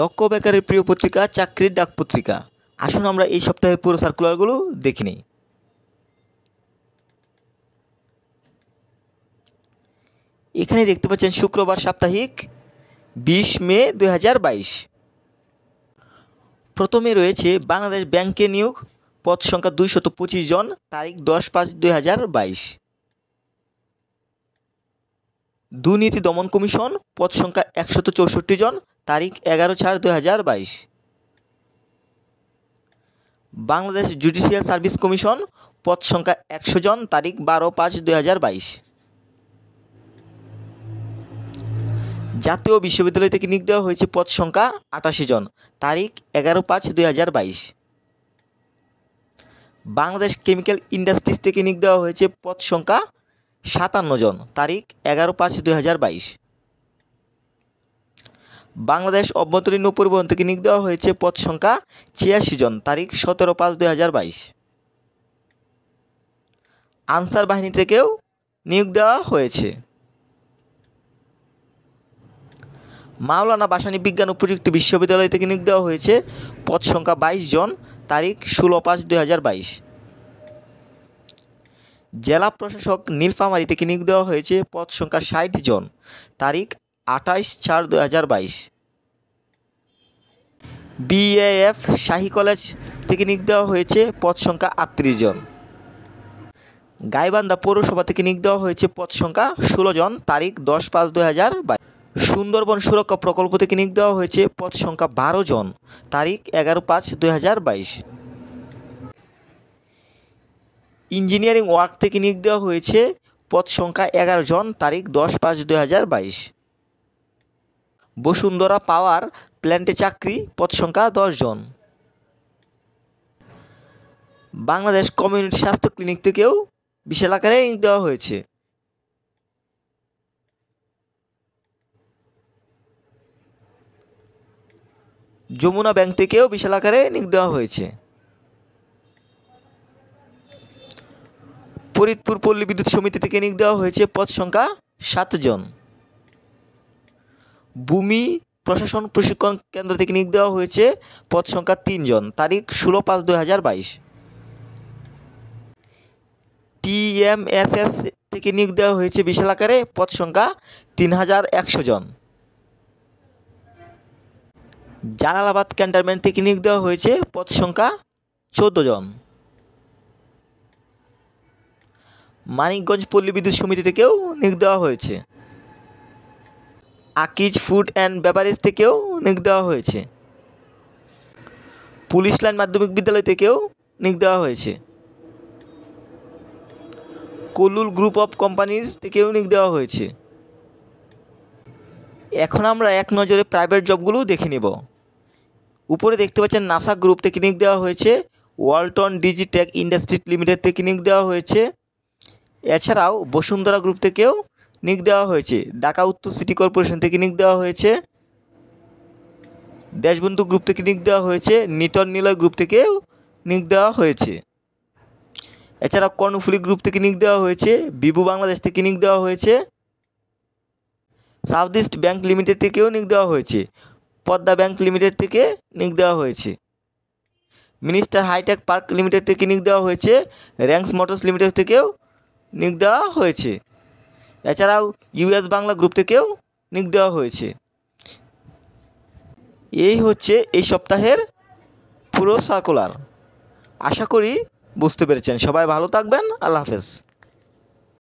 লক্ষ্য বেকারের প্রিয় পত্রিকা চাকরির ডাক পত্রিকা আসুন আমরা এই সপ্তাহের পুরো সার্কুলারগুলো দেখে নিই এখানে দেখতে পাচ্ছেন শুক্রবার সাপ্তাহিক বিশ মে দুই প্রথমে রয়েছে বাংলাদেশ ব্যাংকে নিয়োগ পদ সংখ্যা দুইশত পঁচিশ জন তারিখ দশ পাঁচ দুই দুর্নীতি দমন কমিশন পদ সংখ্যা একশত চৌষট্টি জন তারিখ এগারো চার দু হাজার বাইশ বাংলাদেশ জুডিশিয়াল সার্ভিস কমিশন পদ সংখ্যা একশো জন তারিখ বারো পাঁচ দু হাজার বাইশ জাতীয় বিশ্ববিদ্যালয় থেকে নিয়োগ দেওয়া হয়েছে পদ সংখ্যা আটাশি জন তারিখ এগারো পাঁচ দুই হাজার বাইশ বাংলাদেশ কেমিক্যাল ইন্ডাস্ট্রিজ থেকে নিয়োগ দেওয়া হয়েছে পদ সংখ্যা সাতান্ন জন তারিখ এগারো পাঁচ দুই হাজার বাইশ বাংলাদেশ অভ্যন্তরীণ ও পরিবহন থেকে নিয়োগ দেওয়া হয়েছে পদ সংখ্যা ছিয়াশি জন তারিখ সতেরো পাঁচ দুই হাজার বাইশ আনসার বাহিনী থেকেও নিয়োগ দেওয়া হয়েছে মাওলানা বাসানী বিজ্ঞান ও প্রযুক্তি বিশ্ববিদ্যালয় থেকে নিয়োগ দেওয়া হয়েছে পদ সংখ্যা বাইশ জন তারিখ ষোলো পাঁচ দুই হাজার বাইশ জেলা প্রশাসক নীলফামারী থেকে নিয়োগ দেওয়া হয়েছে পদ সংখ্যা ষাট জন তারিখ আঠাইশ চার দুই হাজার বাইশ বিএএফ শাহী কলেজ থেকে নিয়োগ দেওয়া হয়েছে পদ সংখ্যা আটত্রিশ জন গাইবান্ধা পৌরসভা থেকে নিয়োগ দেওয়া হয়েছে পদ সংখ্যা ষোলো জন তারিখ দশ পাঁচ দু হাজার সুন্দরবন সুরক্ষা প্রকল্প থেকে নিয়োগ দেওয়া হয়েছে পদ সংখ্যা বারো জন তারিখ এগারো পাঁচ দুই হাজার বাইশ ইঞ্জিনিয়ারিং ওয়ার্ক থেকে নিয়োগ দেওয়া হয়েছে পদ সংখ্যা এগারো জন তারিখ দশ পাঁচ দুই হাজার বাইশ বসুন্ধরা পাওয়ার প্ল্যান্টে চাকরি পদসংখ্যা জন বাংলাদেশ কমিউনিটি স্বাস্থ্য ক্লিনিক থেকেও বিশাল আকারে ইঙ্ক দেওয়া হয়েছে যমুনা ব্যাংক থেকেও বিশাল আকারে নিক দেওয়া হয়েছে ফরিদপুর পল্লী বিদ্যুৎ সমিতি থেকে নিক দেওয়া হয়েছে পদ সংখ্যা সাতজন ভূমি প্রশাসন প্রশিক্ষণ কেন্দ্র থেকে নিয়োগ দেওয়া হয়েছে পদ সংখ্যা তিনজন তারিখ ষোলো পাঁচ দুই হাজার বাইশ টিএমএসএস থেকে নিয়োগ দেওয়া হয়েছে বিশাল আকারে পদ সংখ্যা তিন হাজার একশো জন জালালাবাদ ক্যান্টনমেন্ট থেকে নিয়োগ দেওয়া হয়েছে পদ সংখ্যা চোদ্দ জন মানিকগঞ্জ পল্লী বিদ্যুৎ সমিতি থেকেও নিয়োগ দেওয়া হয়েছে আকিজ ফুড অ্যান্ড ব্যাপারেজ থেকেও নিয়োগ দেওয়া হয়েছে পুলিশ লাইন মাধ্যমিক বিদ্যালয় থেকেও নিক দেওয়া হয়েছে কলুল গ্রুপ অফ কোম্পানিজ থেকেও নিগ দেওয়া হয়েছে এখন আমরা এক নজরে প্রাইভেট জবগুলো দেখে নেব উপরে দেখতে পাচ্ছেন নাসা গ্রুপ থেকে নিক দেওয়া হয়েছে ওয়ালটন ডিজিটেক ইন্ডাস্ট্রিজ লিমিটেড থেকে নিয়োগ দেওয়া হয়েছে এছাড়াও বসুন্ধরা গ্রুপ থেকেও নিক দেওয়া হয়েছে ঢাকা উত্তর সিটি কর্পোরেশন থেকে নিক দেওয়া হয়েছে দেশবন্ধু গ্রুপ থেকে নিক দেওয়া হয়েছে নিটন নিলয় গ্রুপ থেকেও নিক দেওয়া হয়েছে এছাড়া কর্ণফুলি গ্রুপ থেকে নিক দেওয়া হয়েছে বিভু বাংলাদেশ থেকে নিক দেওয়া হয়েছে সাউথ ইস্ট ব্যাংক লিমিটেড থেকেও নিক দেওয়া হয়েছে পদ্মা ব্যাংক লিমিটেড থেকে নিক দেওয়া হয়েছে মিনিস্টার হাইটেক পার্ক লিমিটেড থেকে নিক দেওয়া হয়েছে র্যাঙ্কস মোটরস লিমিটেড থেকেও নিক দেওয়া হয়েছে এছাড়াও ইউএস বাংলা গ্রুপ থেকেও নিক দেওয়া হয়েছে এই হচ্ছে এই সপ্তাহের পুরো সার্কুলার আশা করি বুঝতে পেরেছেন সবাই ভালো থাকবেন আল্লাহ হাফেজ